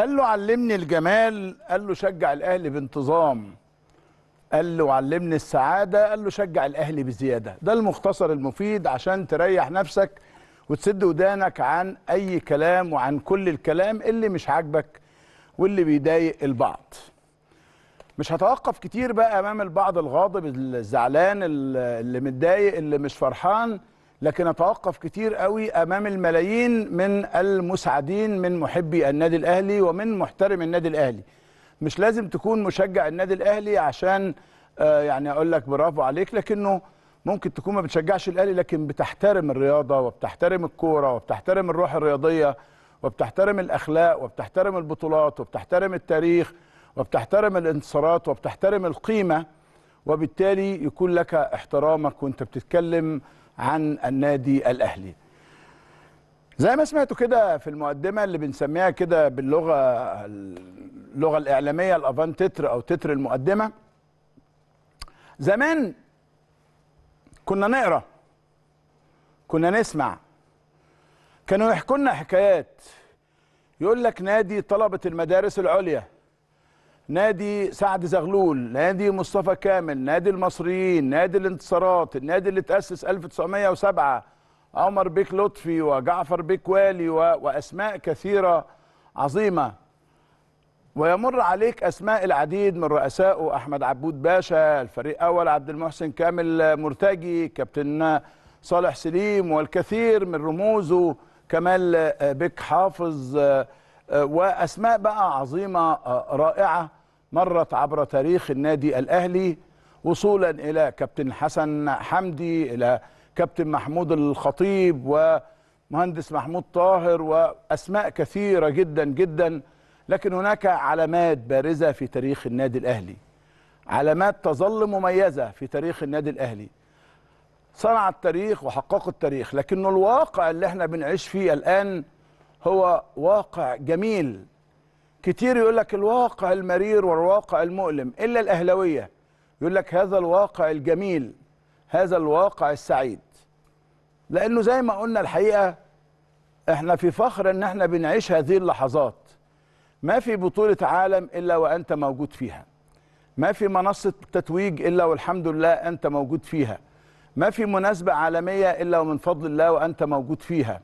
قال له علمني الجمال قال له شجع الاهلي بانتظام قال له علمني السعاده قال له شجع الاهلي بزياده ده المختصر المفيد عشان تريح نفسك وتسد ودانك عن اي كلام وعن كل الكلام اللي مش عاجبك واللي بيضايق البعض مش هتوقف كتير بقى امام البعض الغاضب الزعلان اللي متضايق اللي مش فرحان لكن اتوقف كتير قوي امام الملايين من المسعدين من محبي النادي الاهلي ومن محترم النادي الاهلي مش لازم تكون مشجع النادي الاهلي عشان آه، يعني اقول لك برافو عليك لكنه ممكن تكون ما بتشجعش الاهلي لكن بتحترم الرياضه وبتحترم الكوره وبتحترم الروح الرياضيه وبتحترم الاخلاق وبتحترم البطولات وبتحترم التاريخ وبتحترم الانتصارات وبتحترم القيمه وبالتالي يكون لك احترامك وانت بتتكلم عن النادي الاهلي زي ما سمعتوا كده في المقدمه اللي بنسميها كده باللغه اللغه الاعلاميه الافان تتر او تتر المقدمه زمان كنا نقرا كنا نسمع كانوا يحكوا لنا حكايات يقول لك نادي طلبه المدارس العليا نادي سعد زغلول نادي مصطفى كامل نادي المصريين نادي الانتصارات النادي اللي تأسس 1907 عمر بيك لطفي وجعفر بيك والي و... وأسماء كثيرة عظيمة ويمر عليك أسماء العديد من رؤسائه أحمد عبود باشا الفريق أول عبد المحسن كامل مرتجي كابتن صالح سليم والكثير من رموزه كمال بيك حافظ واسماء بقى عظيمه رائعه مرت عبر تاريخ النادي الأهلي وصولا إلى كابتن حسن حمدي إلى كابتن محمود الخطيب ومهندس محمود طاهر وأسماء كثيرة جدا جدا لكن هناك علامات بارزة في تاريخ النادي الأهلي علامات تظل مميزة في تاريخ النادي الأهلي صنع التاريخ وحقق التاريخ لكن الواقع اللي احنا بنعيش فيه الآن هو واقع جميل كتير يقول لك الواقع المرير والواقع المؤلم إلا الاهلاويه يقول لك هذا الواقع الجميل هذا الواقع السعيد لأنه زي ما قلنا الحقيقة احنا في فخر ان احنا بنعيش هذه اللحظات ما في بطولة عالم إلا وأنت موجود فيها ما في منصة تتويج إلا والحمد لله أنت موجود فيها ما في مناسبة عالمية إلا ومن فضل الله وأنت موجود فيها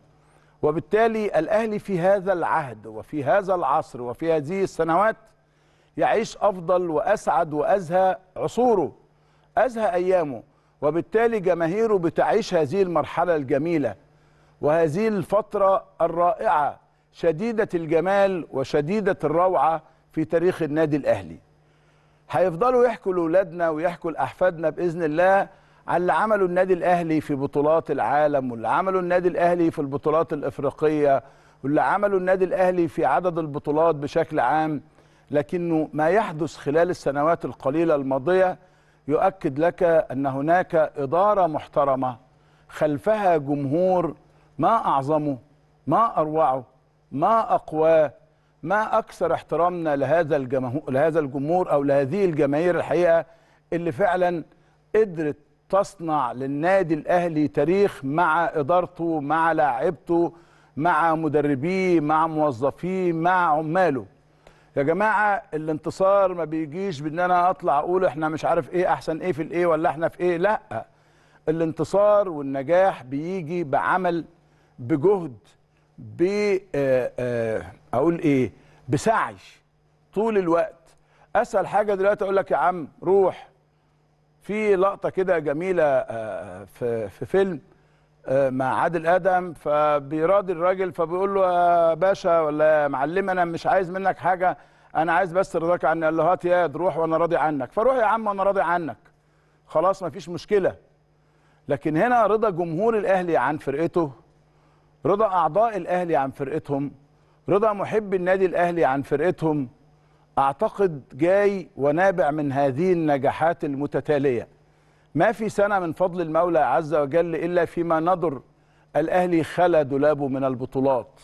وبالتالي الأهلي في هذا العهد وفي هذا العصر وفي هذه السنوات يعيش أفضل وأسعد وأزهى عصوره أزهى أيامه وبالتالي جماهيره بتعيش هذه المرحلة الجميلة وهذه الفترة الرائعة شديدة الجمال وشديدة الروعة في تاريخ النادي الأهلي هيفضلوا يحكوا لأولادنا ويحكوا لأحفادنا بإذن الله على اللي عمله النادي الاهلي في بطولات العالم واللي عمله النادي الاهلي في البطولات الافريقيه واللي عمله النادي الاهلي في عدد البطولات بشكل عام لكنه ما يحدث خلال السنوات القليله الماضيه يؤكد لك ان هناك اداره محترمه خلفها جمهور ما اعظمه ما اروعه ما اقواه ما اكثر احترامنا لهذا الجمهور لهذا الجمهور او لهذه الجماهير الحقيقه اللي فعلا قدرت تصنع للنادي الاهلي تاريخ مع ادارته مع لاعبته مع مدربيه مع موظفيه مع عماله يا جماعه الانتصار ما بيجيش بان انا اطلع اقول احنا مش عارف ايه احسن ايه في الايه ولا احنا في ايه لا الانتصار والنجاح بيجي بعمل بجهد ب آه، آه، اقول ايه بسعي طول الوقت اسهل حاجه دلوقتي اقول لك يا عم روح في لقطه كده جميله آه، آه، في في فيلم آه، مع عادل ادم فبيراضي الراجل فبيقول له يا باشا ولا يا معلم انا مش عايز منك حاجه انا عايز بس رضاك عني قال له هات ياد روح وانا راضي عنك فروح يا عم وانا راضي عنك خلاص مفيش مشكله لكن هنا رضا جمهور الاهلي عن فرقته رضا اعضاء الاهلي عن فرقتهم رضا محبي النادي الاهلي عن فرقتهم اعتقد جاي ونابع من هذه النجاحات المتتاليه ما في سنه من فضل المولى عز وجل الا فيما نظر الاهلي خلى دولابه من البطولات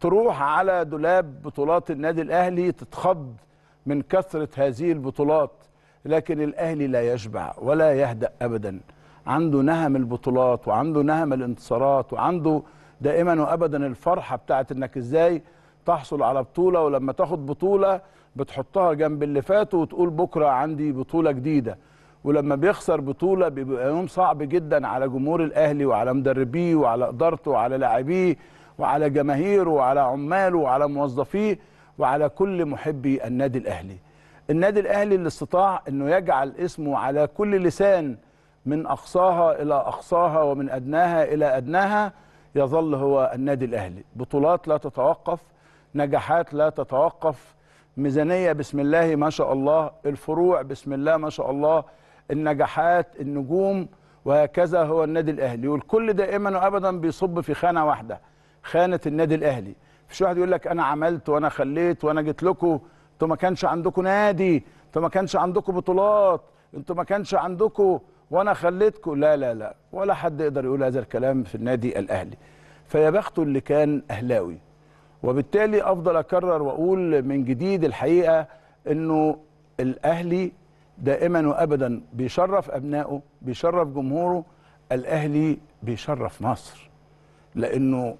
تروح على دولاب بطولات النادي الاهلي تتخض من كثره هذه البطولات لكن الاهلي لا يشبع ولا يهدا ابدا عنده نهم البطولات وعنده نهم الانتصارات وعنده دائما وابدا الفرحه بتاعت انك ازاي تحصل على بطوله ولما تاخد بطوله بتحطها جنب اللي فات وتقول بكره عندي بطوله جديده ولما بيخسر بطوله بيبقى يوم صعب جدا على جمهور الاهلي وعلى مدربيه وعلى ادارته وعلى لاعبيه وعلى جماهيره وعلى عماله وعلى موظفيه وعلى كل محبي النادي الاهلي. النادي الاهلي اللي استطاع انه يجعل اسمه على كل لسان من اقصاها الى اقصاها ومن ادناها الى ادناها يظل هو النادي الاهلي، بطولات لا تتوقف، نجاحات لا تتوقف، ميزانيه بسم الله ما شاء الله الفروع بسم الله ما شاء الله النجاحات النجوم وهكذا هو النادي الاهلي والكل دائما وابدا بيصب في خانه واحده خانه النادي الاهلي مفيش واحد يقول لك انا عملت وانا خليت وانا جيت لكم انتوا ما كانش عندكم نادي انتوا ما كانش عندكم بطولات انتوا ما كانش عندكم وانا خليتكم لا لا لا ولا حد يقدر يقول هذا الكلام في النادي الاهلي فيا بخته اللي كان اهلاوي وبالتالي افضل اكرر واقول من جديد الحقيقه انه الاهلي دائما وابدا بيشرف ابنائه بيشرف جمهوره الاهلي بيشرف مصر لانه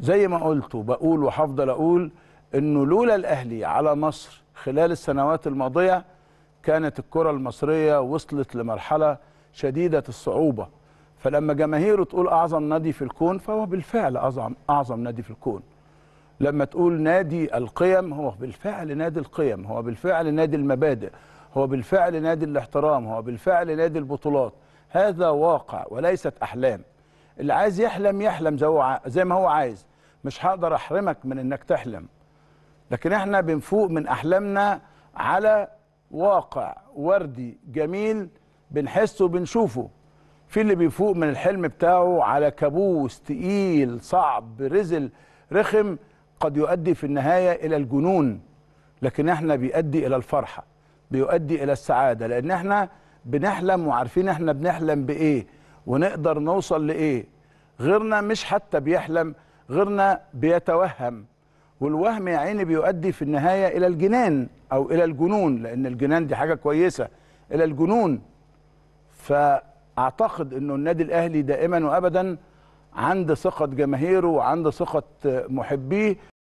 زي ما قلت وبقول وهفضل اقول انه لولا الاهلي على مصر خلال السنوات الماضيه كانت الكره المصريه وصلت لمرحله شديده الصعوبه فلما جماهيره تقول اعظم نادي في الكون فهو بالفعل اعظم اعظم نادي في الكون لما تقول نادي القيم هو بالفعل نادي القيم هو بالفعل نادي المبادئ هو بالفعل نادي الاحترام هو بالفعل نادي البطولات هذا واقع وليست أحلام اللي عايز يحلم يحلم زي ما هو عايز مش هقدر أحرمك من أنك تحلم لكن احنا بنفوق من أحلامنا على واقع وردي جميل بنحسه وبنشوفه في اللي بيفوق من الحلم بتاعه على كابوس تقيل صعب رزل رخم قد يؤدي في النهاية إلى الجنون لكن احنا بيؤدي إلى الفرحة بيؤدي إلى السعادة لأن احنا بنحلم وعارفين احنا بنحلم بإيه ونقدر نوصل لإيه غيرنا مش حتى بيحلم غيرنا بيتوهم والوهم يا عيني بيؤدي في النهاية إلى الجنان أو إلى الجنون لأن الجنان دي حاجة كويسة إلى الجنون فأعتقد أنه النادي الأهلي دائما وأبدا عند ثقه جماهيره وعند ثقه محبيه